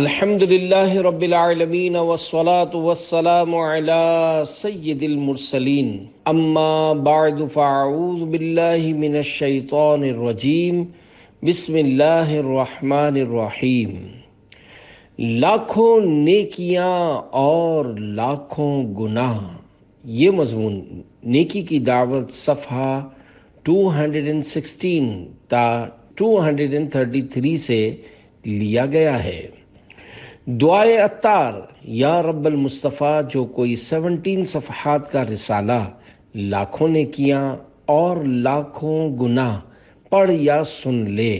अल्हम्दुलिल्लाह रब्बिल आलमीन वस्सलातु वस्सलामु अला सय्यदिल मुरसलीन अम्मा बअद फअऊज़ु बिल्लाहि मिनश शैतानिर रजीम बिस्मिल्लाहिर रहमानिर रहीम लाखों नेकियां और लाखों गुनाह ये मजमून नेकी की दावत सफ़ा 216 ता 233 से लिया गया है दुआए अतार या रब्बल मुस्तफ़ा जो कोई सेवनटीन सफ़हात का रिसाला लाखों ने किया और लाखों गुना पढ़ या सुन ले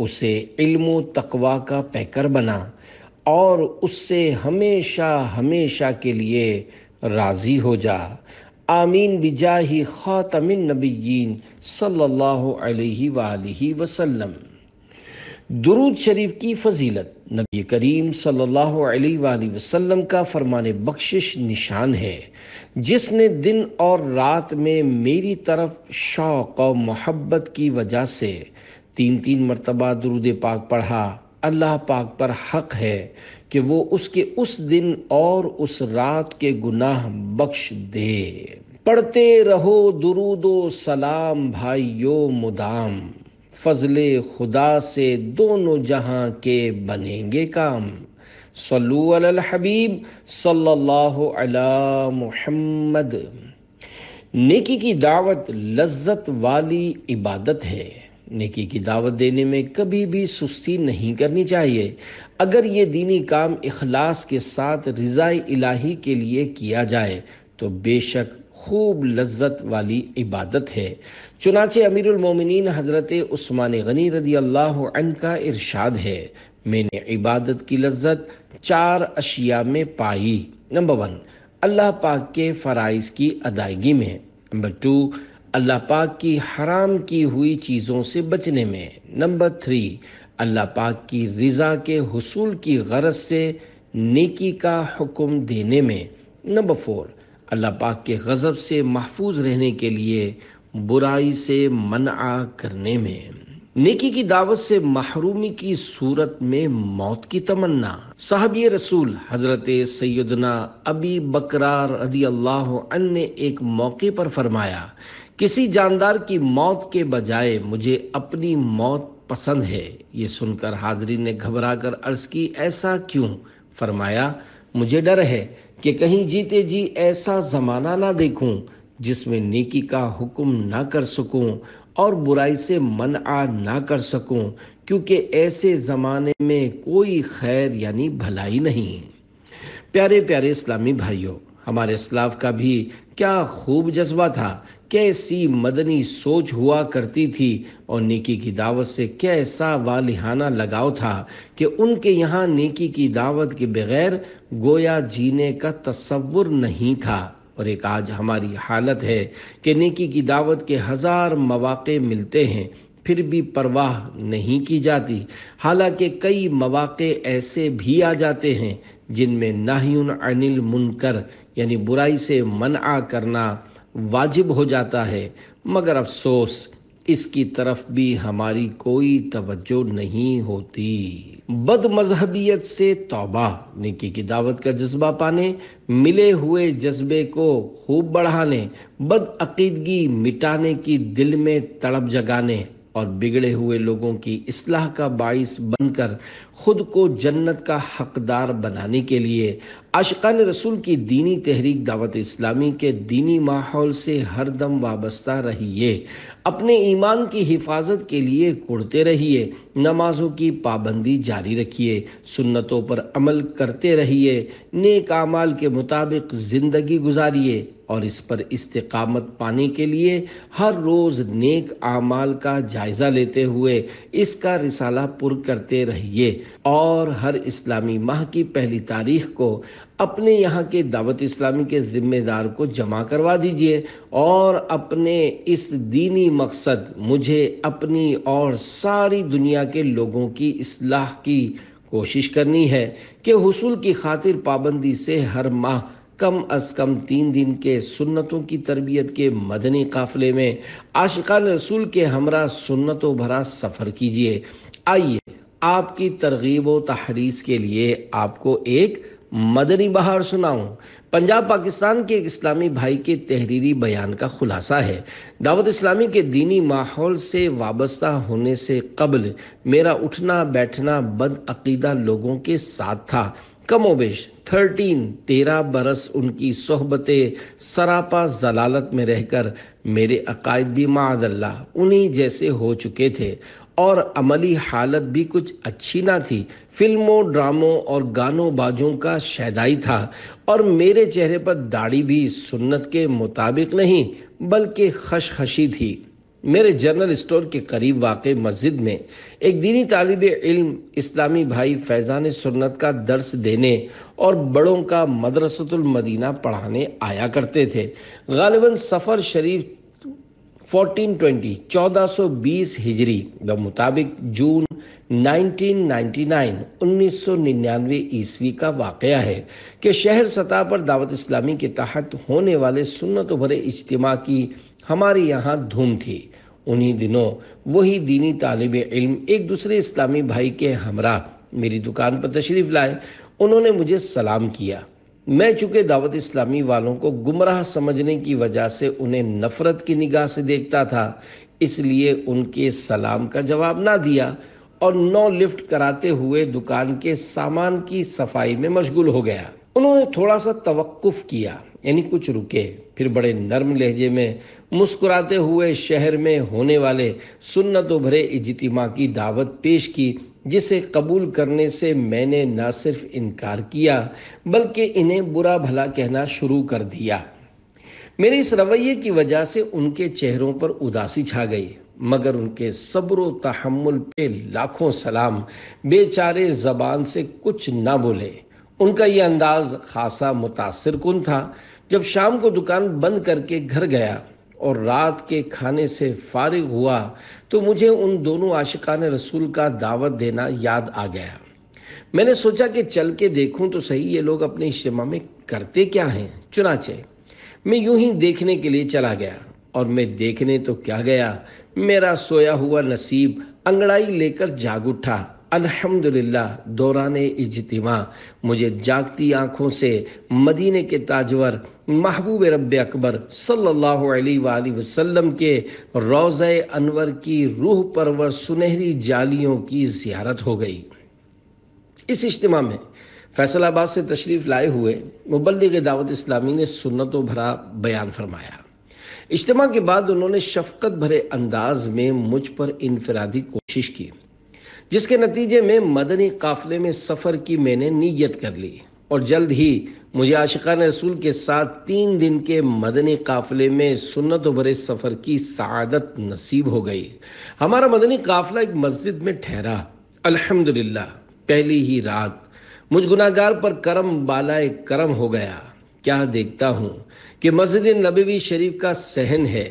उसे इल्म तकवा का पैकर बना और उससे हमेशा हमेशा के लिए राज़ी हो जा आमीन बिजाही ख़ातमिन नबीन सल्लल्लाहु अलैहि वसल्लम दुरूद शरीफ की फजीलत करीम सल्लल्लाहु अलैहि वसल्लम का फरमान बख्शिश निशान है जिसने दिन और रात में मेरी तरफ शौक़ और मोहब्बत की वजह से तीन तीन मरतबा दरुद पाक पढ़ा अल्लाह पाक पर हक है कि वो उसके उस दिन और उस रात के गुनाह बख्श दे पढ़ते रहो दुरुदो सलाम भाइयो मुदाम फजल खुदा से दोनों जहां के बनेंगे काम सलूल हबीब सल्ला अलैहि नेकी की दावत लज्जत वाली इबादत है नेकी की दावत देने में कभी भी सुस्ती नहीं करनी चाहिए अगर ये दीनी काम इखलास के साथ रजाई इलाही के लिए किया जाए तो बेशक खूब लज्जत वाली इबादत है चुनाचे अमीरमिन हज़रत उस्मान गनी रदी अल्लाह का इरशाद है मैंने इबादत की लज्जत चार अशिया में पाई नंबर वन अल्लाह पाक के फ़राइज़ की अदायगी में नंबर टू अल्लाह पाक की हराम की हुई चीज़ों से बचने में नंबर थ्री अल्लाह पाक की रज़ा के हसूल की गरज से नेकी का हुक्म देने में नंबर फोर अल्लाह पाक के गज़ब से महफूज रहने के लिए बुराई से मना करने में नेकी की दावत से महरूमी की सूरत में मौत की तमन्ना साहब रसूल हजरत सैदना अबी बकरार रदी अल्लाह ने एक मौके पर फरमाया किसी जानदार की मौत के बजाय मुझे अपनी मौत पसंद है ये सुनकर हाजरी ने घबरा कर अर्ज की ऐसा क्यों फरमाया मुझे डर है कि कहीं जीते जी ऐसा ज़माना ना देखूं जिसमें नेकी का हुक्म ना कर सकूं और बुराई से मन आ ना कर सकूं क्योंकि ऐसे ज़माने में कोई खैर यानी भलाई नहीं प्यारे प्यारे इस्लामी भाइयों हमारे इस्लाफ का भी क्या खूब जज्बा था कैसी मदनी सोच हुआ करती थी और नेकी की दावत से कैसा वालिहाना लगाव था कि उनके यहाँ नेकी की दावत के बगैर गोया जीने का तस्वुर नहीं था और एक आज हमारी हालत है कि नेकी की दावत के हज़ार मौाक़े मिलते हैं फिर भी परवाह नहीं की जाती हालांकि कई मौाक़े ऐसे भी आ जाते हैं जिनमें नाहन अनिल मुनकर यानी बुराई से मना करना वाजिब हो जाता है मगर अफसोस इसकी तरफ भी हमारी कोई तवज्जो नहीं होती बद मजहबियत से तौबा नेकी की दावत का जज्बा पाने मिले हुए जज्बे को खूब बढ़ाने बद अकीदगी मिटाने की दिल में तड़प जगाने और बिगड़े हुए लोगों की इसलाह का बाइस बनकर ख़ुद को जन्नत का हकदार बनाने के लिए अशकन रसूल की दीनी तहरीक दावत इस्लामी के दीनी माहौल से हर दम वाबस्ता रहिए अपने ईमान की हिफाजत के लिए कुड़ते रहिए नमाजों की पाबंदी जारी रखिए सुन्नतों पर अमल करते रहिए नेक आमाल के मुताबिक ज़िंदगी गुजारिए और इस पर इस्तकामत पाने के लिए हर रोज़ नेक आमाल का जायज़ा लेते हुए इसका रिसाला पुर करते रहिए और हर इस्लामी माह की पहली तारीख को अपने यहाँ के दावत इस्लामी के ज़िम्मेदार को जमा करवा दीजिए और अपने इस दीनी मकसद मुझे अपनी और सारी दुनिया के लोगों की इसलाह की कोशिश करनी है कि हसूल की खातिर पाबंदी से हर माह कम अज कम तीन दिन के सुन्नतों की तरबियत के मदनी काफले में आशिकान रसूल के हमरा सुन्नतों भरा सफ़र कीजिए आइए आपकी तरगीब व तहरीस के लिए आपको एक मदनी बहार सुनाऊं पंजाब पाकिस्तान के एक इस्लामी भाई के तहरीरी बयान का खुलासा है दावत इस्लामी के दीनी माहौल से वाबस्ता होने से कबल मेरा उठना बैठना बद अकीदा लोगों के साथ था कमोबेश थर्टीन तेरह बरस उनकी सोहबत सरापा जलालत में रहकर मेरे अकायद भी मादल्ला उन्हीं जैसे हो चुके थे और अमली हालत भी कुछ अच्छी ना थी फिल्मों ड्रामों और गानों बाजों का शैदाई था और मेरे चेहरे पर दाढ़ी भी सुन्नत के मुताबिक नहीं बल्कि खशखशी थी मेरे जनरल स्टोर के करीब वाक़ मस्जिद में एक दीनी तालब इल्म इस्लामी भाई फैज़ान सुन्नत का दर्स देने और बड़ों का मदरसतुल मदीना पढ़ाने आया करते थे गालिबा सफ़र शरीफ 1420 हिजरी के मुताबिक जून 1999 1999 ईस्वी का वाक़ है कि शहर सतह पर दावत इस्लामी के तहत होने वाले सुन्नत भरे इज्तम की हमारे यहाँ धूम थी उन्हीं दिनों वही दीनी तालब इल्म एक दूसरे इस्लामी भाई के हमरा मेरी दुकान पर तशरीफ़ लाए उन्होंने मुझे सलाम किया मैं चूंकि दावत इस्लामी वालों को गुमराह समझने की वजह से उन्हें नफ़रत की निगाह से देखता था इसलिए उनके सलाम का जवाब ना दिया और नौ लिफ्ट कराते हुए दुकान के सामान की सफाई में मशगूल हो गया उन्होंने थोड़ा सा तवक्कुफ किया यानी कुछ रुके फिर बड़े नर्म लहजे में मुस्कुराते हुए शहर में होने वाले सुन्नतों भरे इजतिमा की दावत पेश की जिसे कबूल करने से मैंने ना सिर्फ इनकार किया बल्कि इन्हें बुरा भला कहना शुरू कर दिया मेरे इस रवैये की वजह से उनके चेहरों पर उदासी छा गई मगर उनके सब्र तहमुल पे लाखों सलाम बेचारे जबान से कुछ ना बोले उनका यह अंदाज खासा मुतासर कन था जब शाम को दुकान बंद करके घर गया और रात के खाने से फारिग हुआ तो मुझे उन दोनों आशिकान रसूल का दावत देना याद आ गया मैंने सोचा कि चल के देखूं तो सही ये लोग अपने इज्तम में करते क्या हैं चुनाचे मैं यूं ही देखने के लिए चला गया और मैं देखने तो क्या गया मेरा सोया हुआ नसीब अंगड़ाई लेकर जाग उठा अल्हम्दुलिल्लाह दौरान इजतिमा मुझे जागती आंखों से मदीने के ताजवर महबूब रब अकबर सल्लल्लाहु अलैहि वसल्लम के रोज़ अनवर की रूह परवर सुनहरी जालियों की ज्यारत हो गई इस इज्तम में फैसलाबाद से तशरीफ़ लाए हुए मुबलग दावत इस्लामी ने सुन्नत भरा बयान फरमाया इज्तम के बाद उन्होंने शफकत भरे अंदाज में मुझ पर इनफरादी कोशिश की जिसके नतीजे में मदनी काफले में सफ़र की मैंने नीयत कर ली और जल्द ही मुझे आशिकान रसूल के साथ तीन दिन के मदनी काफ़िले में सुन्नत भरे सफ़र की सआदत नसीब हो गई हमारा मदनी काफ़िला एक मस्जिद में ठहरा अल्हम्दुलिल्लाह पहली ही रात मुझ गुनागार पर करम बालाए करम हो गया क्या देखता हूँ कि मस्जिद नबीवी शरीफ का सहन है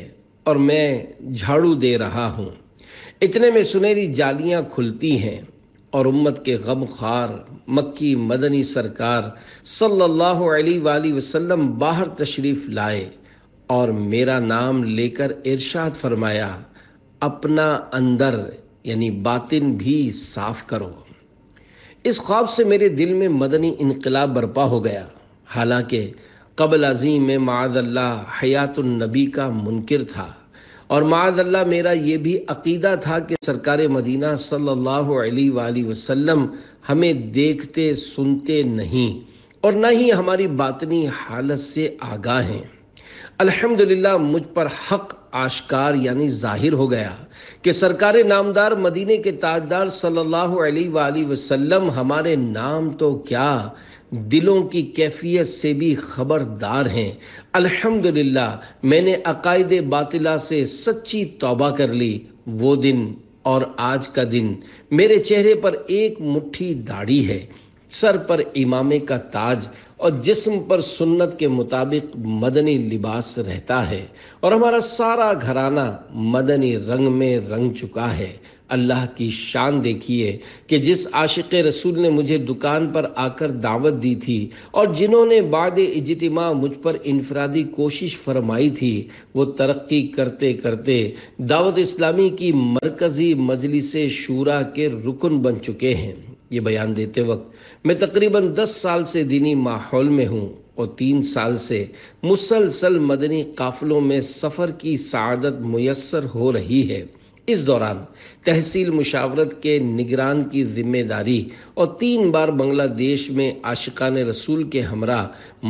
और मैं झाड़ू दे रहा हूँ इतने में सुनहरी जालियाँ खुलती हैं और उम्मत के गम खार मक्की मदनी सरकार सल्लल्लाहु अलैहि वसल्लम बाहर तशरीफ़ लाए और मेरा नाम लेकर इरशाद फरमाया अपना अंदर यानी बातिन भी साफ करो इस ख्वाब से मेरे दिल में मदनी इनकलाब बर्पा हो गया हालांकि कबल अजीम में मादल्ला नबी का मुनकर था और माजल्ला मेरा ये भी अकीदा था कि सरकार मदीना सल्लल्लाहु अलैहि वसल्लम हमें देखते सुनते नहीं और ना ही हमारी बातनी हालत से आगाह हैं अल्हम्दुलिल्लाह मुझ पर हक आशकार यानी जाहिर हो गया कि सरकार नामदार मदीने के ताजदार सल्लल्लाहु अलैहि वसल्लम हमारे नाम तो क्या दिलों की कैफियत से भी खबरदार हैं अल्हम्दुलिल्लाह मैंने अकायद बातिला से सच्ची तौबा कर ली वो दिन और आज का दिन मेरे चेहरे पर एक मुट्ठी दाढ़ी है सर पर इमामे का ताज और जिस्म पर सुन्नत के मुताबिक मदनी लिबास रहता है और हमारा सारा घराना मदनी रंग में रंग चुका है अल्लाह की शान देखिए कि जिस आशिक रसूल ने मुझे दुकान पर आकर दावत दी थी और जिन्होंने बाद इजतमा मुझ पर इनफरादी कोशिश फरमाई थी वो तरक्की करते करते दावत इस्लामी की मरकज़ी मजलिस शूरा के रुकन बन चुके हैं ये बयान देते वक्त मैं तकरीबन दस साल से दीनी माहौल में हूँ और तीन साल से मुसलसल मदनी काफलों में सफ़र की सदत मैसर हो रही है इस दौरान तहसील मुशावरत के निगरान की जिम्मेदारी और तीन बार बांग्लादेश में आशिकान रसूल के हमरा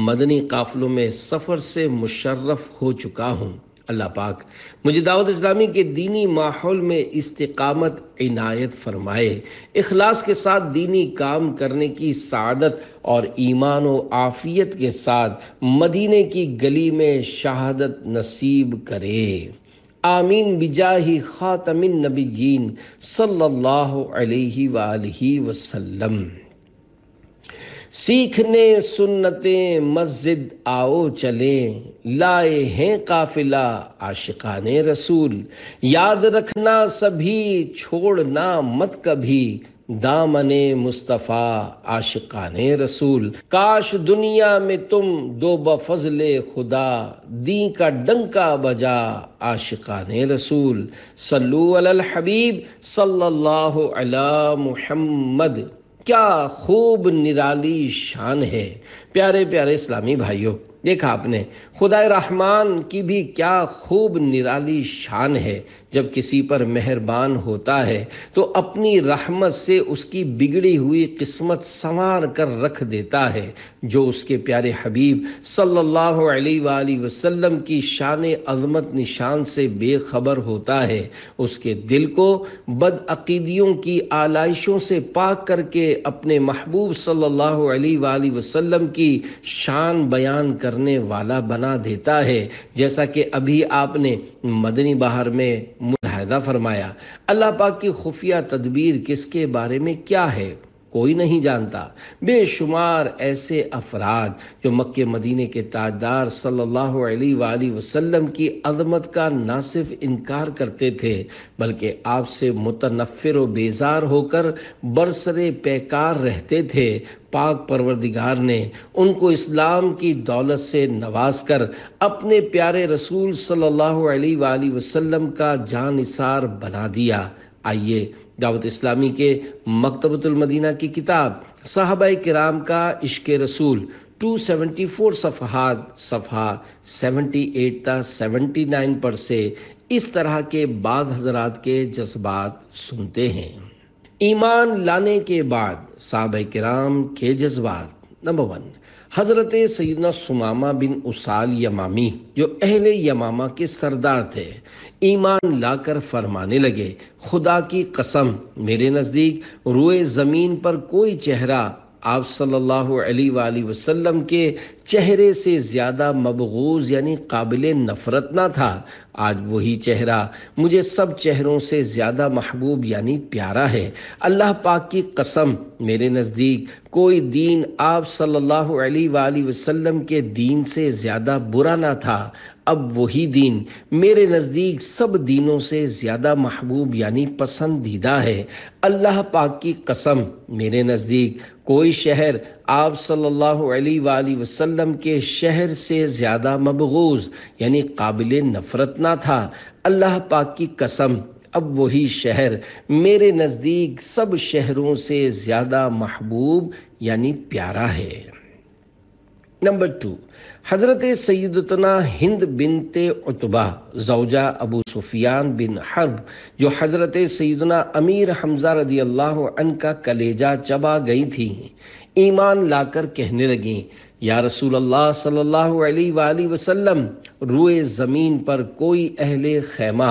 मदनी काफलों में सफ़र से मुशर्रफ हो चुका हूँ अल्लाह पाक मुझे दावत इस्लामी के दीनी माहौल में इस्तकामत इनायत फरमाए अखलास के साथ दीनी काम करने की सादत और ईमान और आफियत के साथ मदीने की गली में शहादत नसीब करे आमीन बिजाही ख़ातमिन नबीन सल्लल्लाहु अलैहि वसल्लम सीखने सुन्नतें मस्जिद आओ चलें लाए हैं काफिला आशिकाने रसूल याद रखना सभी छोड़ना मत कभी दामने मुस्तफ़ा आशिकान रसूल काश दुनिया में तुम दो बफजल खुदा दी का डंका बजा आशिकान रसूल सल्लू अल हबीब सल्लल्लाहु अला मुहम्मद क्या खूब निराली शान है प्यारे प्यारे इस्लामी भाइयों देखा आपने खुदा रहमान की भी क्या खूब निराली शान है जब किसी पर मेहरबान होता है तो अपनी रहमत से उसकी बिगड़ी हुई किस्मत संवार कर रख देता है जो उसके प्यारे हबीब सल्लल्लाहु अलैहि वसल्लम की शान अजमत निशान से बेखबर होता है उसके दिल को बदअकीदियों की आलाइशों से पाक करके अपने महबूब सल्लल्लाहु अलैहि वसल्लम की शान बयान करने वाला बना देता है जैसा कि अभी आपने मदनी बहार में मुलाहदा फरमाया अल्लाह पाक की खुफिया तदबीर किसके बारे में क्या है कोई नहीं जानता बेशुमार ऐसे अफराद जो मक्के मदीने के ताजदार सल्लल्लाहु अलैहि वसल्लम की अजमत का ना सिर्फ इनकार करते थे बल्कि आपसे मुतनफ़र व बेजार होकर बरसरे पैकार रहते थे पाक परवरदिगार ने उनको इस्लाम की दौलत से नवाज कर अपने प्यारे रसूल सल्लल्लाहु अलैहि वसल्लम का जानसार बना दिया आइए दावत इस्लामी के मकतबतुलमदीना की किताब साहब कराम का इश्क रसूल 274 सेवेंटी सफ़ा 78 था नाइन पर से इस तरह के बाद हजरात के जज्बात सुनते हैं ईमान लाने के बाद साहब कराम के जज्बात नंबर वन हज़रत सैदना सुमामा बिन उसाल यमामी जो अहले यमामा के सरदार थे ईमान लाकर फरमाने लगे खुदा की कसम मेरे नज़दीक रुए ज़मीन पर कोई चेहरा आप सल्लल्लाहु अलैहि वसल्लम के चेहरे से ज़्यादा मबगूज़ यानी काबिल नफ़रत ना था आज वही चेहरा मुझे सब चेहरों से ज़्यादा महबूब यानी प्यारा है अल्लाह पाक की कसम मेरे नज़दीक कोई दीन आप सल्लल्लाहु अलैहि वसल्लम के दीन से ज़्यादा बुरा ना था अब वही दीन मेरे नज़दीक सब दीनों से ज़्यादा महबूब यानी पसंदीदा है अल्लाह पाक की कसम मेरे नज़दीक कोई शहर आप सल्लल्लाहु अलैहि वसल्लम के शहर से ज़्यादा मबगूज़ यानी काबिल नफ़रत ना था अल्लाह पाक की कसम अब वही शहर मेरे नज़दीक सब शहरों से ज़्यादा महबूब यानी प्यारा है नंबर टू हज़रत सैदतना हिंद बिनते उतबा जौजा अबू सुफियान बिन हर्ब जो हज़रत सैदना अमीर हमजा रदी अल्लाह का कलेजा चबा गई थी ईमान लाकर कहने लगीं या रसूल अल्लाह सल्लल्लाहु अलैहि वसल्लम रुए ज़मीन पर कोई अहले खैमा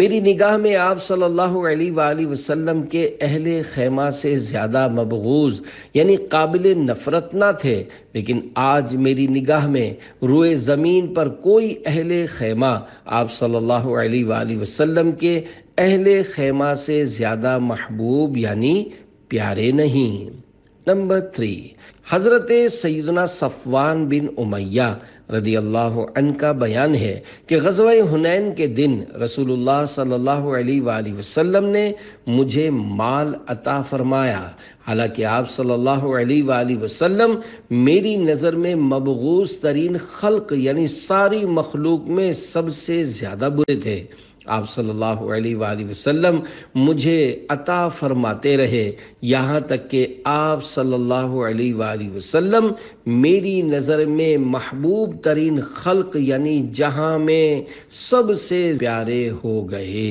मेरी निगाह में आप सल्लल्लाहु अलैहि वसल्लम के अहले खैमा से ज़्यादा मबगूज़ यानी काबिल नफ़रत ना थे लेकिन आज मेरी निगाह में रुए ज़मीन पर कोई अहले खैमा आप सल्लल्लाहु अलैहि वसल्लम के अहले खैमा से ज़्यादा महबूब यानी प्यारे नहीं नंबर थ्री हज़रत सैदना सफ़वान बिन उमैया रदी अल्लाह का बयान है कि गजब हुनैन के दिन रसूलुल्लाह सल्लल्लाहु अलैहि वसल्लम ने मुझे माल अता फरमाया हालांकि आप सल्लल्लाहु अलैहि वसल्लम मेरी नज़र में मबगूस तरीन खल्क यानी सारी मखलूक में सबसे ज़्यादा बुरे थे आप सल्लल्लाहु अलैहि वसल्लम मुझे अता फरमाते रहे यहाँ तक कि आप सल्लल्लाहु अलैहि वसल्लम मेरी नज़र में महबूब तरीन खल्क यानी जहाँ में सबसे प्यारे हो गए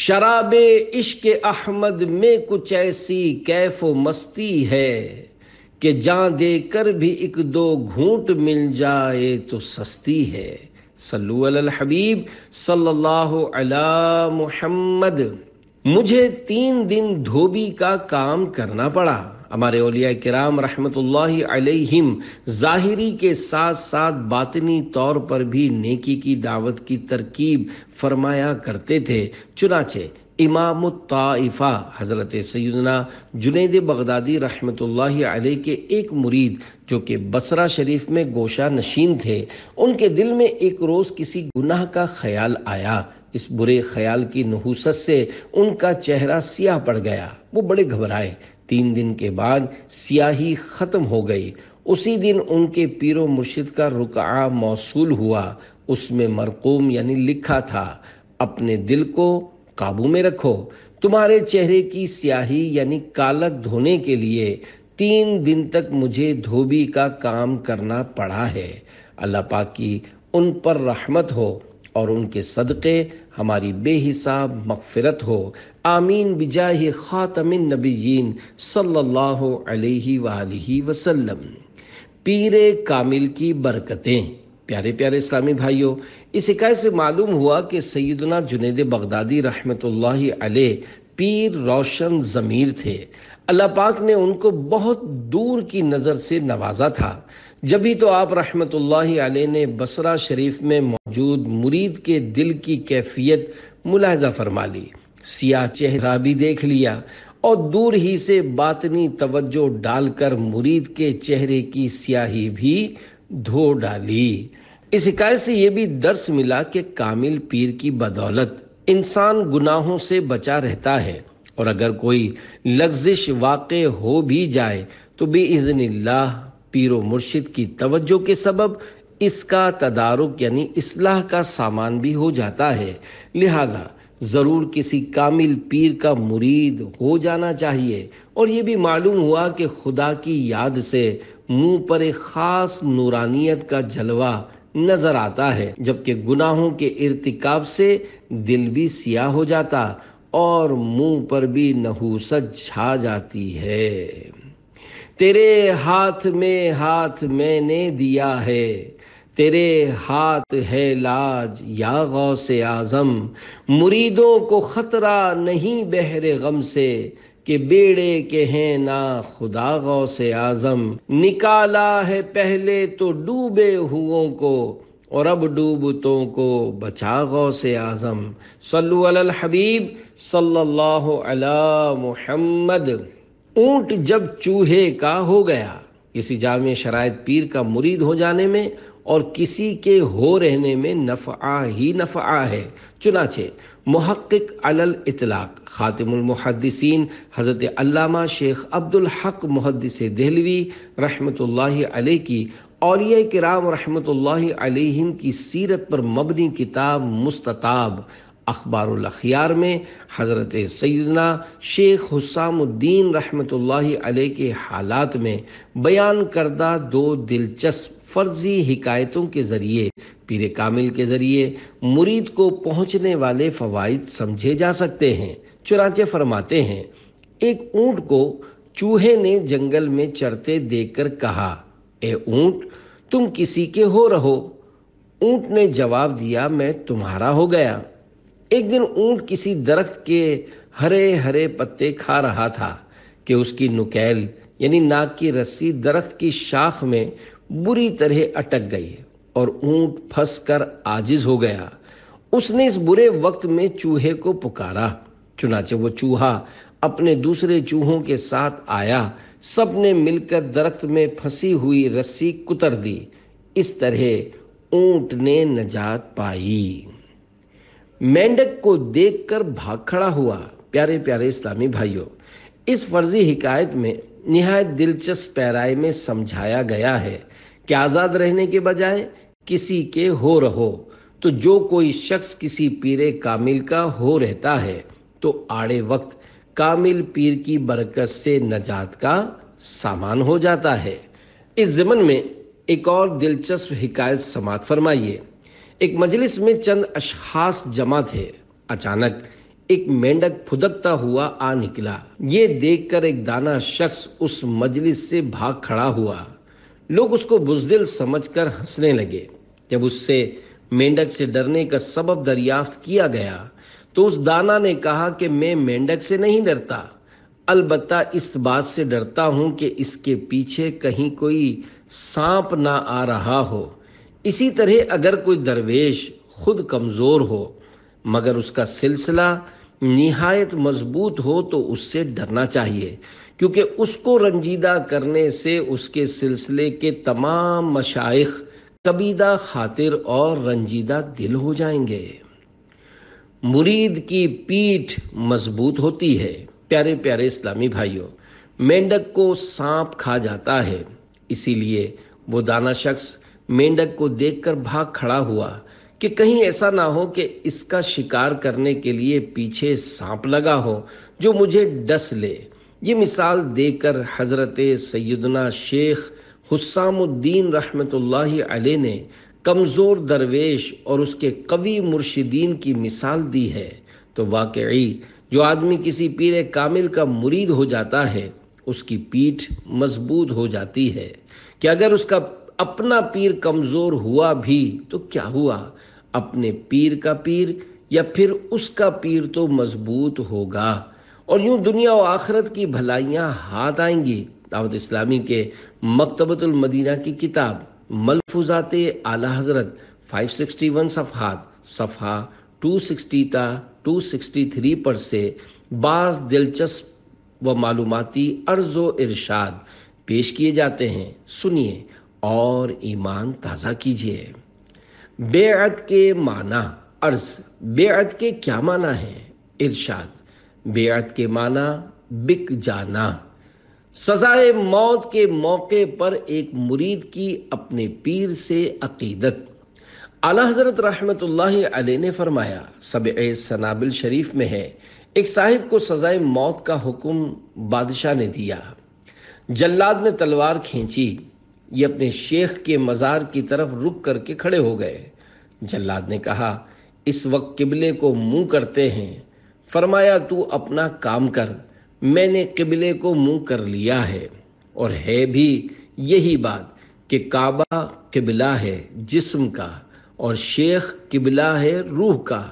शराब इश्क अहमद में कुछ ऐसी कैफ मस्ती है कि जहाँ देकर भी एक दो घूंट मिल जाए तो सस्ती है सल्लु अल हबीब सल्लल्लाहु अला मुहम्मद मुझे तीन दिन धोबी का काम करना पड़ा हमारे ओलिया कराम रहमत ज़ाहिरी के साथ साथ बातनी तौर पर भी नेकी की दावत की तरकीब फरमाया करते थे चुनाचे इमाम ताइफ़ा हज़रत सैदना जुनेद बगदादी रहमत आल के एक मुरीद जो कि बसरा शरीफ में गोशा नशीन थे उनके दिल में एक रोज़ किसी गुनाह का ख्याल आया इस बुरे ख्याल की नहूसत से उनका चेहरा सियाह पड़ गया वो बड़े घबराए तीन दिन के बाद सियाही ख़त्म हो गई उसी दिन उनके पीरो मुर्शिद का रुका मौसूल हुआ उसमें मरकूम यानी लिखा था अपने दिल को काबू में रखो तुम्हारे चेहरे की स्याही यानी कालक धोने के लिए तीन दिन तक मुझे धोबी का काम करना पड़ा है अल्लाह पाक की उन पर रहमत हो और उनके सदक़े हमारी बेहिसाब मगफ़रत हो आमीन बिजाह ख़ातम नबीन सल्लल्लाहु अलैहि वही वसल्लम पीर कामिल की बरकतें प्यारे प्यारे इस्लामी भाइयों इस इकाई से मालूम हुआ कि सैदना जुनेद बगदादी रहमत पीर रोशन ज़मीर थे अल्लाह पाक ने उनको बहुत दूर की नज़र से नवाजा था जब ही तो आप रहमत ने बसरा शरीफ में मौजूद मुरीद के दिल की कैफियत मुलाहजा फरमा ली सियाह चेहरा भी देख लिया और दूर ही से बातनी तवज्जो डालकर मुरीद के चेहरे की स्याही भी धो डाली इस शिकायत से ये भी दर्श मिला कि कामिल पीर की बदौलत इंसान गुनाहों से बचा रहता है और अगर कोई लग्जिश वाक़ हो भी जाए तो बेज़न पीर मुर्शिद की तवज्जो के सबब इसका तदारुक यानी इसलाह का सामान भी हो जाता है लिहाजा ज़रूर किसी कामिल पीर का मुरीद हो जाना चाहिए और ये भी मालूम हुआ कि खुदा की याद से मुंह पर एक ख़ास नूरानियत का जलवा नज़र आता है जबकि गुनाहों के इरतिकाब से दिल भी सियाह हो जाता और मुंह पर भी नहुसत छा जाती है तेरे हाथ में हाथ मैंने दिया है तेरे हाथ है लाज या गौ से आज़म मुरीदों को ख़तरा नहीं बहरे गम से कि बेड़े के हैं ना खुदा गौ से आज़म निकाला है पहले तो डूबे हुओं को और अब डूबतों को बचा गौ से आज़म सल्लु अल हबीब सल्लल्लाहु अला ऊंट जब चूहे का हो गया किसी जाम शरायत पीर का मुरीद हो जाने में और किसी के हो रहने में नफ़ा ही नफ़ा है चुनाचे महक्क अल इतलाक ख़ातिमहदसिन हज़रत अल्लामा शेख अब्दुल हक मुहदस दहलवी रहमतुल्लाह अलैह की औलिया कराम रहमतुल्लाह अलैहिम की सीरत पर मबनी किताब मुस्तताब अखबारखियार में हज़रत सैदना शेख हुसामुद्दीन रहमत आल के हालात में बयान करदा दो दिलचस्प फ़र्ज़ी हिकायतों के ज़रिए पीर कामिल के ज़रिए मुरीद को पहुँचने वाले फ़वाद समझे जा सकते हैं चुनाचे फरमाते हैं एक ऊँट को चूहे ने जंगल में चरते कर कहा ए ऊँट तुम किसी के हो रहो ऊँट ने जवाब दिया मैं तुम्हारा हो गया एक दिन ऊंट किसी दरख्त के हरे हरे पत्ते खा रहा था कि उसकी नुकैल यानी नाक की रस्सी दरख्त की शाख में बुरी तरह अटक गई और ऊंट फंस कर आजिज हो गया उसने इस बुरे वक्त में चूहे को पुकारा चुनाचे वो चूहा अपने दूसरे चूहों के साथ आया सबने मिलकर दरख्त में फंसी हुई रस्सी कुतर दी इस तरह ऊंट ने नजात पाई मेंढक को देखकर भाग खड़ा हुआ प्यारे प्यारे इस्लामी भाइयों इस फर्जी हिकायत में नहायत दिलचस्प पैराए में समझाया गया है कि आज़ाद रहने के बजाय किसी के हो रहो तो जो कोई शख्स किसी पीर कामिल का हो रहता है तो आड़े वक्त कामिल पीर की बरकत से नजात का सामान हो जाता है इस जमन में एक और दिलचस्प हिकायत समात फरमाइए एक मजलिस में चंद अशखास जमा थे अचानक एक मेंढक फुदकता हुआ आ निकला ये देखकर एक दाना शख्स उस मजलिस से भाग खड़ा हुआ लोग उसको बुजदिल समझकर हंसने लगे जब उससे मेंढक से डरने का सबब दरियाफ्त किया गया तो उस दाना ने कहा कि मैं मेंढक से नहीं डरता अलबत्ता इस बात से डरता हूँ कि इसके पीछे कहीं कोई सांप ना आ रहा हो इसी तरह अगर कोई दरवेश खुद कमज़ोर हो मगर उसका सिलसिला नहायत मजबूत हो तो उससे डरना चाहिए क्योंकि उसको रंजीदा करने से उसके सिलसिले के तमाम मशाइ कबीदा खातिर और रंजीदा दिल हो जाएंगे मुरीद की पीठ मजबूत होती है प्यारे प्यारे इस्लामी भाइयों मेंढक को सांप खा जाता है इसीलिए वो दाना शख्स मेंढक को देखकर भाग खड़ा हुआ कि कहीं ऐसा ना हो कि इसका शिकार करने के लिए पीछे सांप लगा हो जो मुझे डस ले ये मिसाल देकर हज़रत सैदना शेख हुसामुद्दीन रहमत ने कमज़ोर दरवेश और उसके कवि मुर्शिदीन की मिसाल दी है तो वाकई जो आदमी किसी पीर कामिल का मुरीद हो जाता है उसकी पीठ मजबूत हो जाती है कि अगर उसका अपना पीर कमज़ोर हुआ भी तो क्या हुआ अपने पीर का पीर या फिर उसका पीर तो मजबूत होगा और यूं दुनिया और आखरत की भलाइयां हाथ आएंगी दावत इस्लामी के मकतबतुल मदीना की किताब मलफुजात आला हजरत 561 सफहात सफ़ा 260 ता 263 पर से बास दिलचस्प व मालूमती अर्ज़ व इरशाद पेश किए जाते हैं सुनिए और ईमान ताज़ा कीजिए बेअत के माना अर्ज बेअत के क्या माना है इरशाद बेअत के माना बिक जाना सजाए मौत के मौके पर एक मुरीद की अपने पीर से अकीदत अला हजरत रहमत ने फरमाया सब सनाबिल शरीफ में है एक साहिब को सजाए मौत का हुक्म बादशाह ने दिया जल्लाद ने तलवार खींची ये अपने शेख के मज़ार की तरफ रुक करके खड़े हो गए जल्लाद ने कहा इस वक्त किबले को मुंह करते हैं फरमाया तू अपना काम कर मैंने किबले को मुंह कर लिया है और है भी यही बात कि काबा किबला है जिस्म का और शेख किबला है रूह का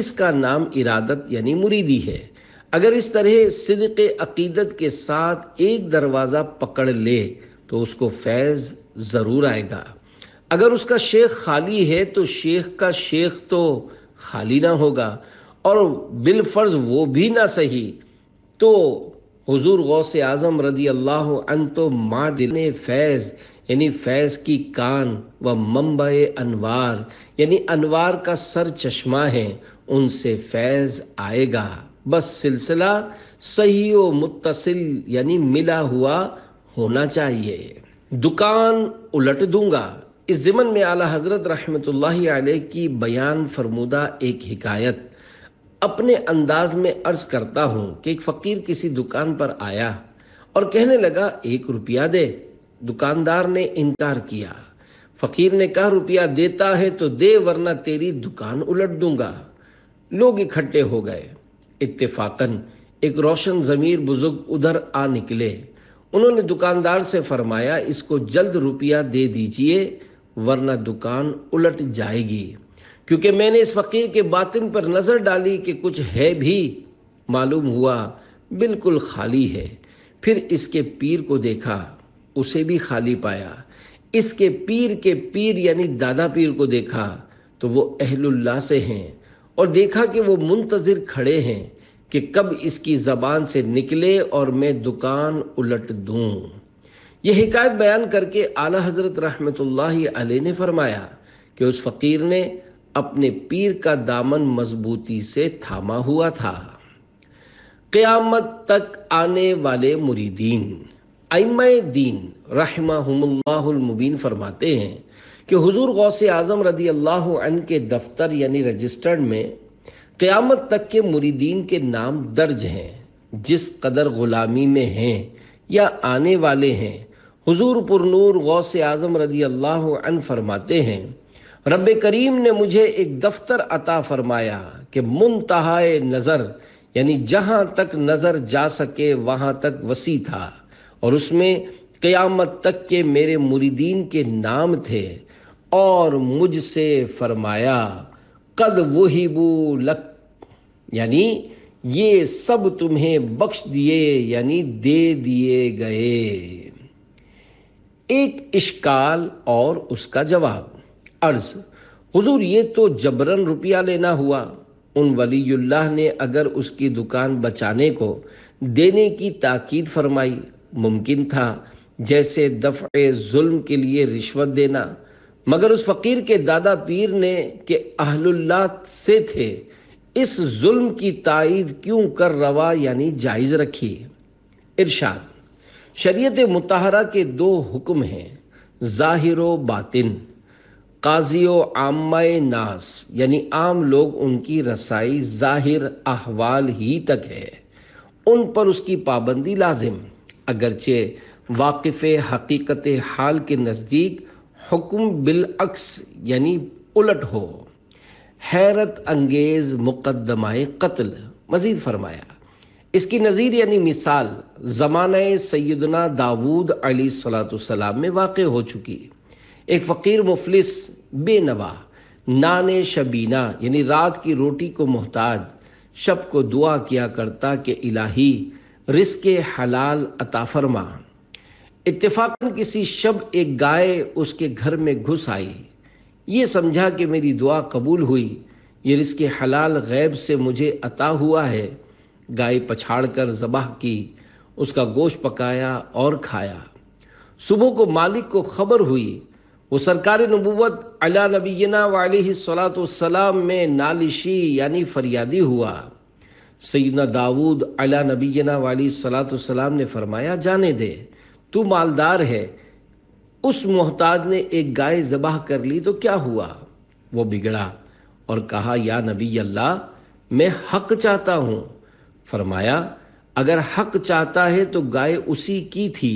इसका नाम इरादत यानी मुरीदी है अगर इस तरह सिद्क अकीदत के साथ एक दरवाज़ा पकड़ ले तो उसको फैज़ ज़रूर आएगा अगर उसका शेख खाली है तो शेख का शेख तो खाली ना होगा और बिलफर्ज वो भी ना सही तो हुजूर गौस आज़म रदी अल्लाह अन तो माँ दिल फैज़ यानी फैज़ की कान व मम्ब अनवार यानी अनवार का सर चश्मा है उनसे फैज़ आएगा बस सिलसिला सही व मुतसिल यानी मिला हुआ होना चाहिए दुकान उलट दूंगा इस ज़िमन में आला हज़रत रहमत की बयान फरमुदा एक हिकायत अपने अंदाज में अर्ज करता हूं कि एक फ़कीर किसी दुकान पर आया और कहने लगा एक रुपया दे दुकानदार ने इनकार किया फ़कीर ने कहा रुपया देता है तो दे वरना तेरी दुकान उलट दूंगा लोग इकट्ठे हो गए इत्तेफाकन एक रोशन ज़मीर बुज़ुर्ग उधर आ निकले उन्होंने दुकानदार से फरमाया इसको जल्द रुपया दे दीजिए वरना दुकान उलट जाएगी क्योंकि मैंने इस फ़कीर के बातिन पर नज़र डाली कि कुछ है भी मालूम हुआ बिल्कुल खाली है फिर इसके पीर को देखा उसे भी खाली पाया इसके पीर के पीर यानी दादा पीर को देखा तो वो अहलुल्ला से हैं और देखा कि वो मुंतज़िर खड़े हैं कि कब इसकी ज़बान से निकले और मैं दुकान उलट दूँ यह हिकायत बयान करके आला हज़रत रहमत आलि ने फरमाया कि उस फ़कीर ने अपने पीर का दामन मजबूती से थामा हुआ था क़यामत तक आने वाले मुरीदीन आइम दीन रहमामुल्लामुबीन फरमाते हैं कि हुजूर गौसे आज़म रदी अल्लाह के दफ्तर यानी रजिस्टर्ड में क्यामत तक के मुरीदीन के नाम दर्ज हैं जिस कदर ग़ुलामी में हैं या आने वाले हैं हुजूर पुरनूर गौस आज़म रजी अल्लाह अन फरमाते हैं रब करीम ने मुझे एक दफ्तर अता फरमाया कि मुंतहा नज़र यानी जहाँ तक नज़र जा सके वहाँ तक वसी था और उसमें क़यामत तक के मेरे मुरीदीन के नाम थे और मुझसे फरमाया कद बू लक यानी ये सब तुम्हें बख्श दिए यानी दे दिए गए एक इश्काल और उसका जवाब अर्ज हुजूर ये तो जबरन रुपया लेना हुआ उन वलील्लाह ने अगर उसकी दुकान बचाने को देने की ताकीद फरमाई मुमकिन था जैसे दफ़े जुल्म के लिए रिश्वत देना मगर उस फ़कीर के दादा पीर ने के अहलुल्लाह से थे इस जुल्म की तायद क्यों कर रवा यानी जायज़ रखी इरशाद शरीयत मतहरा के दो हुक्म हैं ज़ाहिर बातिन काजी आमा नास यानी आम लोग उनकी रसाई ज़ाहिर अहवाल ही तक है उन पर उसकी पाबंदी लाजिम अगरचे वाकिफ़ हकीकत हाल के नज़दीक हुक्म बिलअक्स यानी उलट हो हैरत अंगेज़ मुकदमा कत्ल मज़ीद फरमाया इसकी नज़ीर यानी मिसाल ज़मान सैदना दाऊद अली सलाम में वाक़ हो चुकी एक फ़कीर मुफलिस बेनवा नान शबीना यानी रात की रोटी को मोहताज शब को दुआ किया करता कि इलाही रिस्क हलाल अताफरमा इतफाकन किसी शब एक गाय उसके घर में घुस आई ये समझा कि मेरी दुआ कबूल हुई ये रिस्क हलाल गैब से मुझे अता हुआ है गाय पछाड़ कर जबाह की उसका गोश पकाया और खाया सुबह को मालिक को खबर हुई वो सरकार नबूत अला नबीना वाली सलाम में नालिशी यानी फरियादी हुआ सैदना दाऊद अला नबीना वाली सलाम ने फरमाया जाने दे तू मालदार है उस मोहताज ने एक गाय ज़बाह कर ली तो क्या हुआ वो बिगड़ा और कहा या नबी अल्लाह मैं हक चाहता हूं फरमाया अगर हक चाहता है तो गाय उसी की थी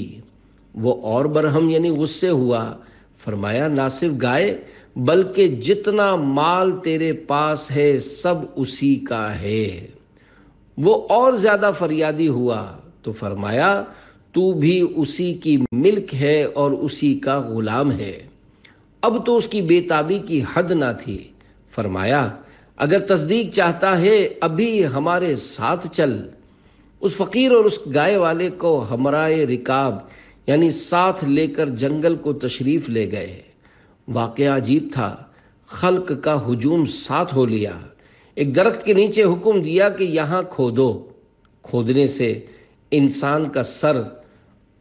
वो और बरहम यानी गुस्से हुआ फरमाया ना सिर्फ गाय बल्कि जितना माल तेरे पास है सब उसी का है वो और ज़्यादा फरियादी हुआ तो फरमाया तू भी उसी की मिल्क है और उसी का गुलाम है अब तो उसकी बेताबी की हद ना थी फरमाया अगर तस्दीक चाहता है अभी हमारे साथ चल उस फ़कीर और उस गाय वाले को हमराए रिकाब यानी साथ लेकर जंगल को तशरीफ़ ले गए वाक़ अजीब था खल्क का हजूम साथ हो लिया एक दरख्त के नीचे हुक्म दिया कि यहाँ खोदो खोदने से इंसान का सर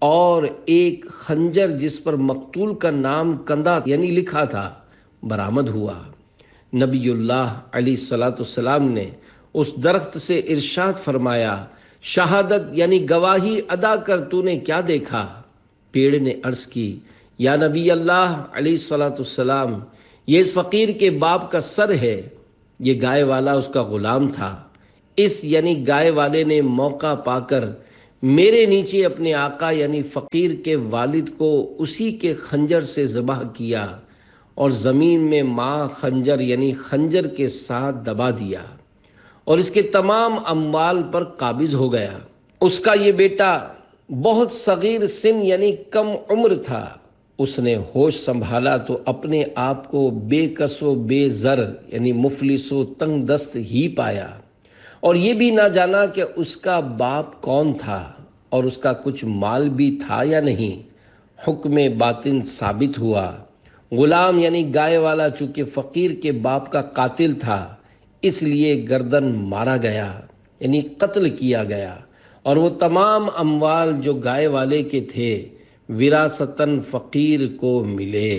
और एक खंजर जिस पर मकतूल का नाम कंदा यानी लिखा था बरामद हुआ नबील्लाह अली सलाम ने उस दरख्त से इरशाद फरमाया शहादत यानी गवाही अदा कर तूने क्या देखा पेड़ ने अर्ज की या नबी अल्लाह अली सलाम ये इस फ़कीर के बाप का सर है ये गाय वाला उसका ग़ुलाम था इस यानी गाय वाले ने मौका पाकर मेरे नीचे अपने आका यानी फ़कीर के वालिद को उसी के खंजर से ज़बह किया और ज़मीन में माँ खंजर यानी खंजर के साथ दबा दिया और इसके तमाम अम्बाल पर काबिज हो गया उसका ये बेटा बहुत सगीर सिन यानी कम उम्र था उसने होश संभाला तो अपने आप को बेकसो बेज़र यानी मुफलिसो तंग दस्त ही पाया और ये भी ना जाना कि उसका बाप कौन था और उसका कुछ माल भी था या नहीं हुक्म बातिन साबित हुआ गुलाम यानी गाय वाला चूँकि फ़कीर के बाप का कातिल था इसलिए गर्दन मारा गया यानी कत्ल किया गया और वो तमाम अमवाल जो गाय वाले के थे विरासतन फ़कीर को मिले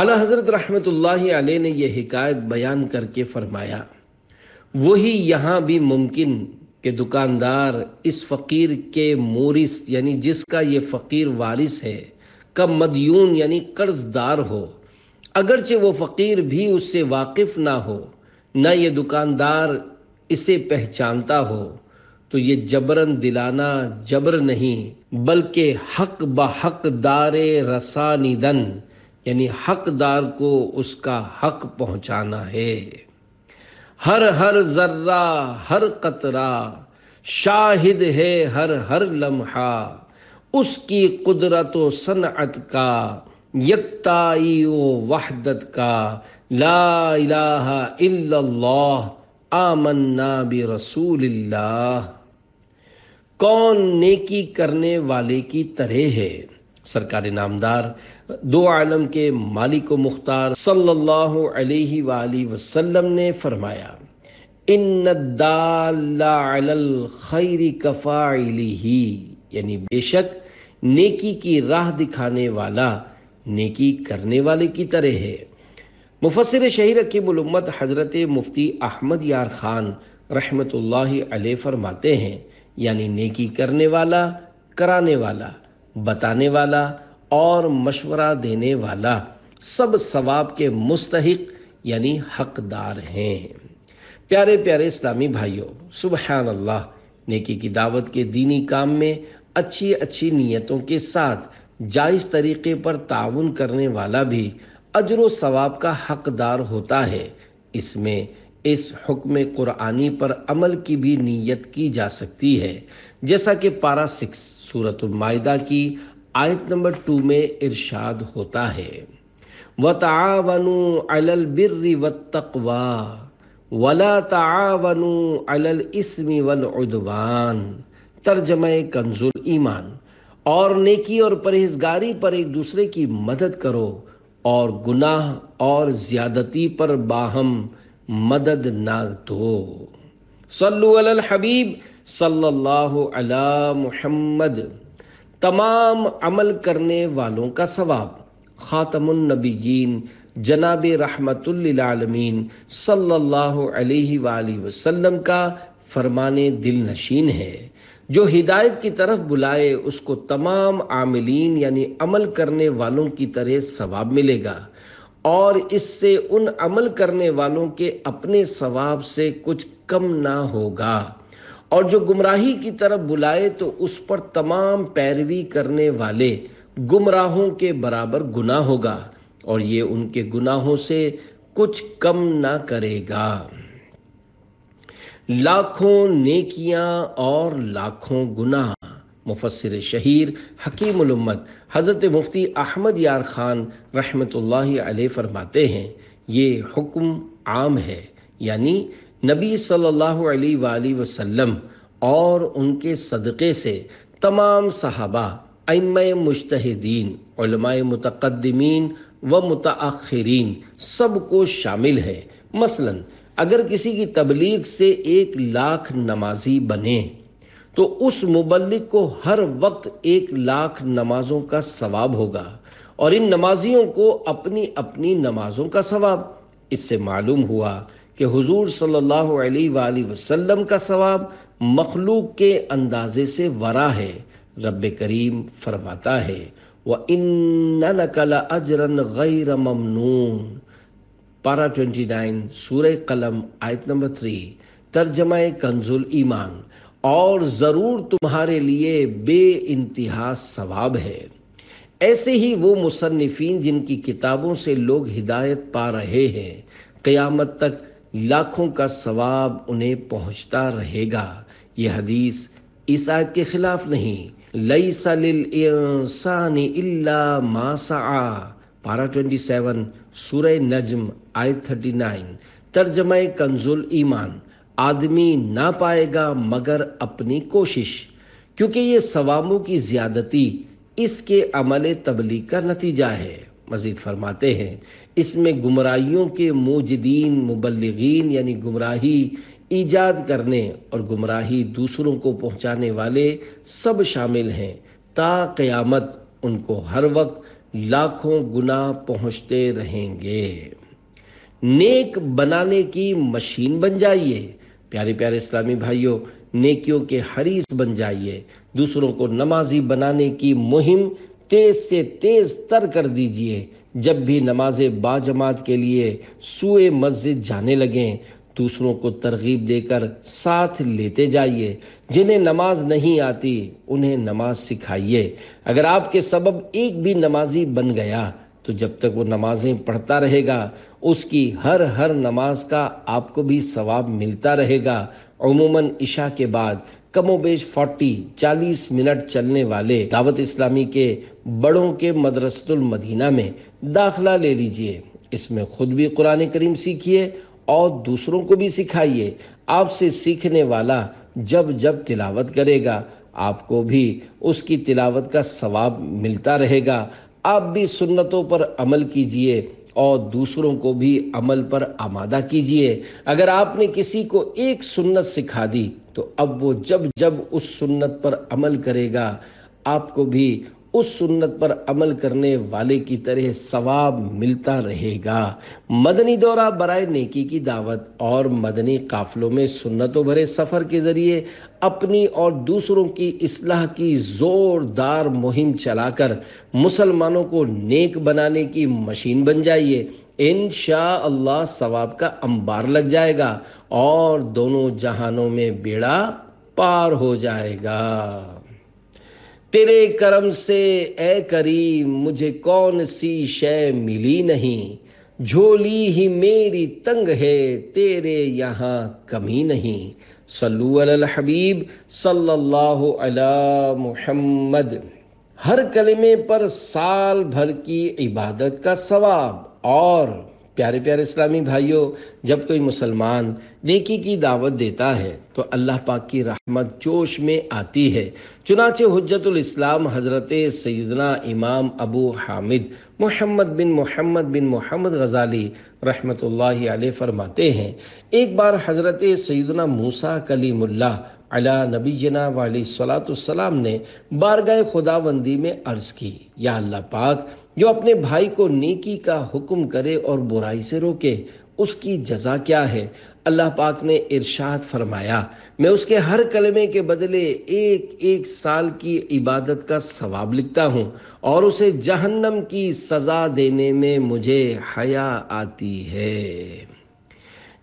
आला हज़रत रहमतुल्लाह ने यह हिकायत बयान करके फरमाया वही यहाँ भी मुमकिन के दुकानदार इस फ़कीर के मोरिस यानी जिसका ये फ़कीर वारिस है कब मदयून यानी कर्जदार हो अगरचे वो फ़कीर भी उससे वाकिफ़ ना हो न ये दुकानदार इसे पहचानता हो तो ये जबरन दिलाना जबर नहीं बल्कि हक ब रसानी दन यानी हकदार को उसका हक पहुंचाना है हर हर जर्रा हर कतरा शाहिद है हर हर लम्हा उसकी कुदरत व सनअत का यकताई व वहदत का ला इलाहा इल्लल्लाह आमन्ना बि रसूलिल्लाह कौन नेकी करने वाले की तरह है सरकार नामदार दो आलम के मालिक मुख्तार सल्लल्लाहु अलैहि वसल्लम ने फरमाया इन खैरी कफ़ाइली ही यानी बेशक नेकी की राह दिखाने वाला नेकी करने वाले की तरह है मुफसर शहर अकीबुलम्मत हज़रत मुफ्ती अहमद यार ख़ान रहमत फ़रमाते हैं यानी नेकी करने वाला कराने वाला बताने वाला और मशवरा देने वाला सब सवाब के मुस्तक यानी हकदार हैं प्यारे प्यारे इस्लामी भाइयों सुबहान अल्लाह नेकी की दावत के दीनी काम में अच्छी अच्छी नीयतों के साथ जायज़ तरीके पर ताउन करने वाला भी अजर सवाब का हकदार होता है इसमें इस हुक्म क़ुरानी पर अमल की भी नीयत की जा सकती है जैसा कि पारा सिक्स सूरतमायदा की आयत नंबर टू में इरशाद होता है व तावन अलबिर्री व तकवा वला तावन अलस्मी उदवान तर्जम कंजुल ईमान और नेकी और परहेजगारी पर एक दूसरे की मदद करो और गुनाह और ज़्यादती पर बाहम मदद ना दो सल्लल हबीब सल्लल्लाहु अला मुहम्मद तमाम अमल करने वालों का सवाब ख़ातमनबीन जनाब रहमतमीन सल्ला अलैहि का फरमान दिल नशीन है जो हिदायत की तरफ बुलाए उसको तमाम आमिलीन यानी अमल करने वालों की तरह सवाब मिलेगा और इससे उन अमल करने वालों के अपने सवाब से कुछ कम ना होगा और जो गुमराही की तरफ बुलाए तो उस पर तमाम पैरवी करने वाले गुमराहों के बराबर गुना होगा और ये उनके गुनाहों से कुछ कम ना करेगा लाखों नेकियां और लाखों गुनाह मुफसर शहीर हकीमत हज़रत मुफ्ती अहमद यार ख़ान रहमत फरमाते हैं ये हुक्म आम है यानी नबी सल्ला वसम और उनके सदक़े से तमाम सहाबा अम मुश्तदीन मतकदमीन व सब को शामिल है मसलन अगर किसी की तबलीग से एक लाख नमाजी बने तो उस मुबलिक को हर वक्त एक लाख नमाजों का सवाब होगा और इन नमाजियों को अपनी अपनी नमाजों का सवाब इससे मालूम हुआ कि हुजूर सल्लल्लाहु अलैहि वसल्लम का सवाब मखलूक के अंदाजे से वरा है रब करीम फरमाता है व इन अजरन गैर ममनून पारा नाइन सूर कलम आयत नंबर थ्री तर्जमा कंजुल ईमान और ज़रूर तुम्हारे लिए बे इंतहा सवाब है ऐसे ही वो मुसनफ़ीन जिनकी किताबों से लोग हिदायत पा रहे हैं क़यामत तक लाखों का सवाब उन्हें पहुंचता रहेगा यह हदीस इस आयत के ख़िलाफ़ नहीं लई सलिलसान मासा पारा सेवन सूरह नजम थर्टी नाइन तर्जमा कंजुल ईमान आदमी ना पाएगा मगर अपनी कोशिश क्योंकि ये सवामों की ज़्यादती इसके अमल तबलीग का नतीजा है मज़ीद फरमाते हैं इसमें गुमराहियों के मोजदीन मुबलगिन यानी गुमराही ईजाद करने और गुमराही दूसरों को पहुंचाने वाले सब शामिल हैं तायामत उनको हर वक्त लाखों गुना पहुंचते रहेंगे नेक बनाने की मशीन बन जाइए प्यारे प्यारे इस्लामी भाइयों नेकियों के हरीस बन जाइए दूसरों को नमाजी बनाने की मुहिम तेज से तेज तर कर दीजिए जब भी नमाज बाजमात के लिए सूए मस्जिद जाने लगें दूसरों को तरगीब देकर साथ लेते जाइए जिन्हें नमाज नहीं आती उन्हें नमाज सिखाइए अगर आपके सबब एक भी नमाजी बन गया तो जब तक वो नमाज़ें पढ़ता रहेगा उसकी हर हर नमाज का आपको भी सवाब मिलता रहेगा अमूमन ईशा के बाद कमोबेश 40 40 मिनट चलने वाले दावत इस्लामी के बड़ों के मदरसतुल मदीना में दाखला ले लीजिए इसमें खुद भी कुरान करीम सीखिए और दूसरों को भी सिखाइए आपसे सीखने वाला जब जब तिलावत करेगा आपको भी उसकी तिलावत का सवाब मिलता रहेगा आप भी सुन्नतों पर अमल कीजिए और दूसरों को भी अमल पर आमादा कीजिए अगर आपने किसी को एक सुन्नत सिखा दी तो अब वो जब जब उस सुन्नत पर अमल करेगा आपको भी उस सुन्नत पर अमल करने वाले की तरह सवाब मिलता रहेगा मदनी दौरा बरए नेकी की दावत और मदनी काफ़िलों में सुन्नतों भरे सफ़र के ज़रिए अपनी और दूसरों की असलाह की ज़ोरदार मुहिम चलाकर मुसलमानों को नेक बनाने की मशीन बन जाइए इन अल्लाह सवाब का अंबार लग जाएगा और दोनों जहानों में बेड़ा पार हो जाएगा तेरे करम से ए करीम मुझे कौन सी शय मिली नहीं झोली ही मेरी तंग है तेरे यहाँ कमी नहीं अल हबीब सल्लल्लाहु अला मुहम्मद हर कलमे पर साल भर की इबादत का सवाब और प्यारे प्यारे इस्लामी भाइयों जब कोई मुसलमान नेकी की दावत देता है तो अल्लाह पाक की रहमत जोश में आती है चुनाचे हजतलाम हज़रत सैदना इमाम अबू हामिद मोहम्मद बिन मोहम्मद बिन मोहम्मद गज़ाली रहमत आल फरमाते हैं एक बार हज़रत सैदना मूसा कलीमुल्ला अला नबी जना वाली सलातम ने बारगाह खुदाबंदी में अर्ज़ की या अल्लाह पाक जो अपने भाई को नेकी का हुक्म करे और बुराई से रोके उसकी जजा क्या है अल्लाह पाक ने इरशाद फरमाया मैं उसके हर कलमे के बदले एक एक साल की इबादत का सवाब लिखता हूँ और उसे जहन्नम की सज़ा देने में मुझे हया आती है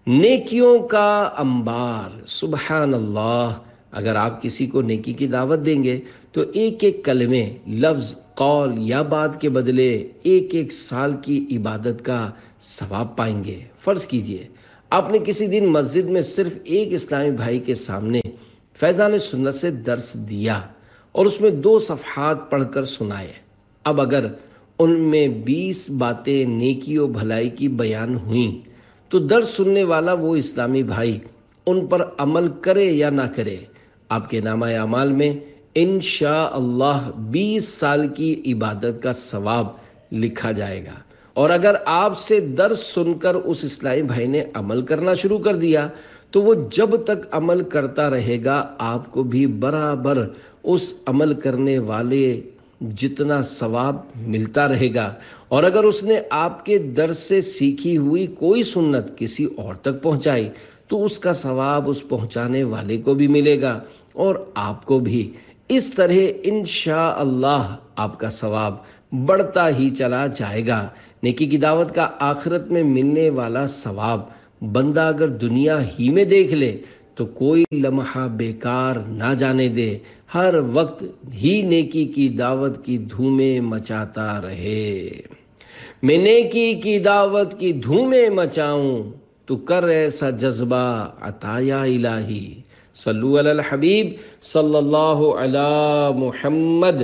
नेकियों का अंबार सुबहान अल्लाह अगर आप किसी को नेकी की दावत देंगे तो एक एक कलमे लफ्ज़ कौल या बात के बदले एक एक साल की इबादत का सवाब पाएंगे फ़र्ज़ कीजिए आपने किसी दिन मस्जिद में सिर्फ एक इस्लामी भाई के सामने फैज़ान सुन्नत से दर्स दिया और उसमें दो सफहत पढ़कर सुनाए अब अगर उनमें बीस बातें नेकी और भलाई की बयान हुई तो दर्स सुनने वाला वो इस्लामी भाई उन पर अमल करे या ना करे आपके नामा अमाल में इन शाह बीस साल की इबादत का सवाब लिखा जाएगा और अगर आपसे दर्द सुनकर उस इस्लाई भाई ने अमल करना शुरू कर दिया तो वो जब तक अमल करता रहेगा आपको भी बराबर उस अमल करने वाले जितना सवाब मिलता रहेगा और अगर उसने आपके दर से सीखी हुई कोई सुन्नत किसी और तक पहुंचाई तो उसका सवाब उस पहुंचाने वाले को भी मिलेगा और आपको भी इस तरह इन अल्लाह आपका सवाब बढ़ता ही चला जाएगा नेकी की दावत का आखिरत में मिलने वाला सवाब बंदा अगर दुनिया ही में देख ले तो कोई लम्हा बेकार ना जाने दे हर वक्त ही नेकी की दावत की धूमें मचाता रहे मैं नेकी की दावत की धूमें मचाऊं तो कर ऐसा जज्बा अताया इलाही हबीब सल्लल्लाहु अला मुहम्मद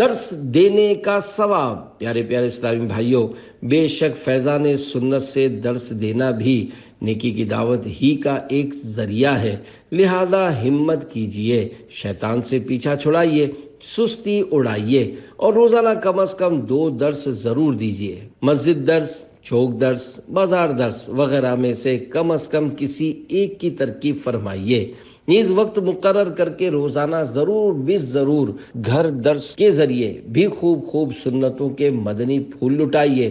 दर्स देने का सवाब प्यारे प्यारे इस्लामी भाइयों बेशक फैज़ान सुन्नत से दर्स देना भी नेकी की दावत ही का एक ज़रिया है लिहाजा हिम्मत कीजिए शैतान से पीछा छुड़ाइए सुस्ती उड़ाइए और रोज़ाना कम अज़ कम दो दर्स ज़रूर दीजिए मस्जिद दर्स चौक दर्स बाजार दर्स वगैरह में से कम अज कम किसी एक की तरकीब फरमाइए नीज वक्त मुकर करके रोजाना जरूर भी जरूर घर दर्श के जरिए भी खूब खूब सुन्नतों के मदनी फूल लुटाइए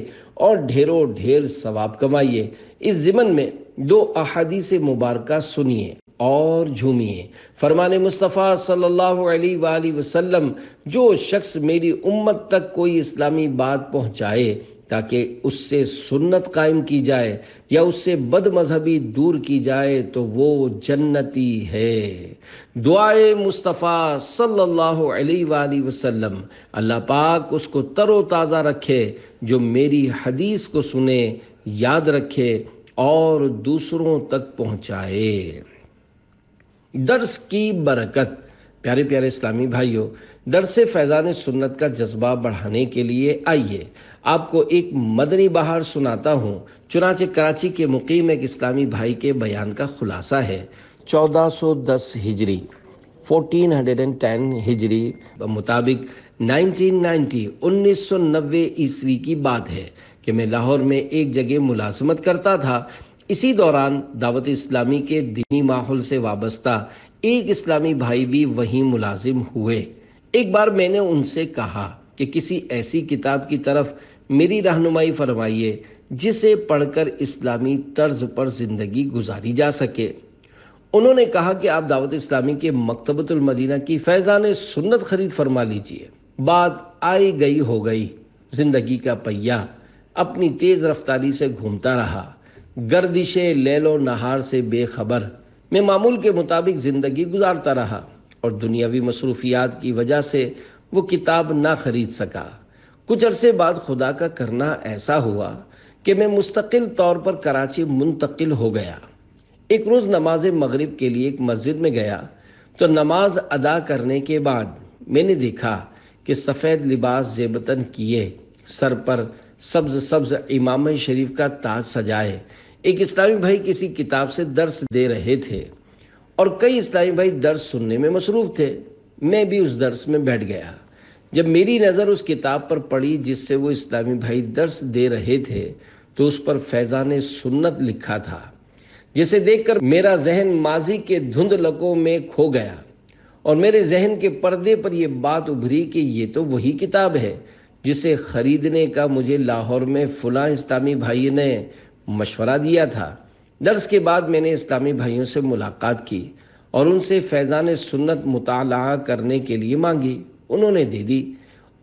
और ढेरों ढेर सवाब कमाइए इस जिमन में दो अहादी से मुबारक सुनिए और झूमिए फरमान मुस्तफ़ा सल्लल्लाहु अलैहि वसल्लम जो शख्स मेरी उम्मत तक कोई इस्लामी बात पहुंचाए ताकि उससे सुन्नत कायम की जाए या उससे बद मजहबी दूर की जाए तो वो जन्नती है दुआए मुस्तफ़ा सल्लल्लाहु अलैहि वसल्लम अल्लाह पाक उसको तरोताज़ा रखे जो मेरी हदीस को सुने याद रखे और दूसरों तक पहुँचाए दर्स की बरकत प्यारे प्यारे इस्लामी भाइयों दरस फैज़ान सुन्नत का जज्बा बढ़ाने के लिए आइए आपको एक मदनी बहार सुनाता हूँ चुनाचे कराची के मुकीम एक इस्लामी भाई के बयान का खुलासा है 1410 हिजरी 1410 हिजरी मुताबिक 1990 1990 ईस्वी की बात है कि मैं लाहौर में एक जगह मुलाजमत करता था इसी दौरान दावत इस्लामी के दीनी माहौल से वाबस्ता एक इस्लामी भाई भी वहीं मुलाजिम हुए एक बार मैंने उनसे कहा कि किसी ऐसी किताब की तरफ मेरी रहनुमाई फरमाइए जिसे पढ़कर इस्लामी तर्ज पर ज़िंदगी गुजारी जा सके उन्होंने कहा कि आप दावत इस्लामी के मकतबतुल मदीना की फैज़ान सुन्नत खरीद फरमा लीजिए बात आई गई हो गई ज़िंदगी का पहिया अपनी तेज़ रफ्तारी से घूमता रहा गर्दिशे लेलो नहार से बेखबर मैं मामूल के मुताबिक ज़िंदगी गुजारता रहा और दुनियावी मसरूफियात की वजह से वो किताब ना ख़रीद सका कुछ अरसे बाद खुदा का करना ऐसा हुआ कि मैं मुस्तकिल तौर पर कराची मुंतकिल हो गया एक रोज़ नमाज मगरिब के लिए एक मस्जिद में गया तो नमाज अदा करने के बाद मैंने देखा कि सफ़ेद लिबास जेबतन किए सर पर सब्ज सब्ज इमाम शरीफ का ताज सजाए एक इस्लामी भाई किसी किताब से दर्स दे रहे थे और कई इस्लामी भाई दर्स सुनने में मसरूफ़ थे मैं भी उस दर्स में बैठ गया जब मेरी नज़र उस किताब पर पड़ी जिससे वो इस्लामी भाई दर्स दे रहे थे तो उस पर फैज़ान सुन्नत लिखा था जिसे देखकर मेरा जहन माजी के धुंध लकों में खो गया और मेरे जहन के पर्दे पर यह बात उभरी कि ये तो वही किताब है जिसे ख़रीदने का मुझे लाहौर में फ़लाँ इस्लामी भाई ने मशवरा दिया था दर्स के बाद मैंने इस्लामी भाइयों से मुलाकात की और उनसे फैज़ान सुन्नत मुताल करने के लिए मांगी उन्होंने दे दी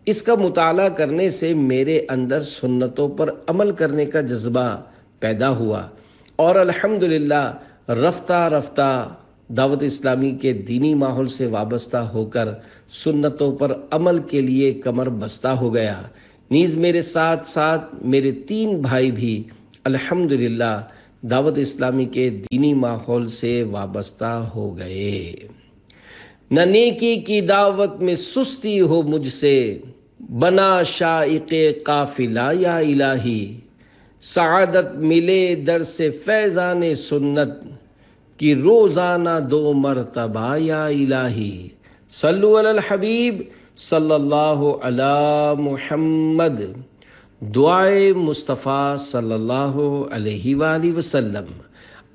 इसका मुताल करने से मेरे अंदर सुन्नतों पर अमल करने का जज्बा पैदा हुआ और अल्हम्दुलिल्लाह रफ्ता रफ्ता दावत इस्लामी के दीनी माहौल से वाबस्ता होकर सुन्नतों पर अमल के लिए कमर बस्ता हो गया नीज़ मेरे साथ साथ मेरे तीन भाई भी अल्हम्दुलिल्लाह दावत इस्लामी के दीनी माहौल से वाबस्ता हो गए न नेकी की दावत में सुस्ती हो मुझसे बना शाइक काफिला या इलाही सआदत मिले दर से फैज़ान सुन्नत कि रोज़ाना दो मरतबा या इलाही सल्लु अल हबीब सल्लल्लाहु अला मुहम्मद दुआए मुस्तफ़ा सल्लल्लाहु अलैहि वसल्लम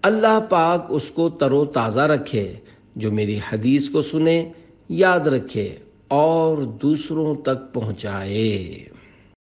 अल्लाह पाक उसको तरो ताज़ा रखे जो मेरी हदीस को सुने याद रखे और दूसरों तक पहुँचाए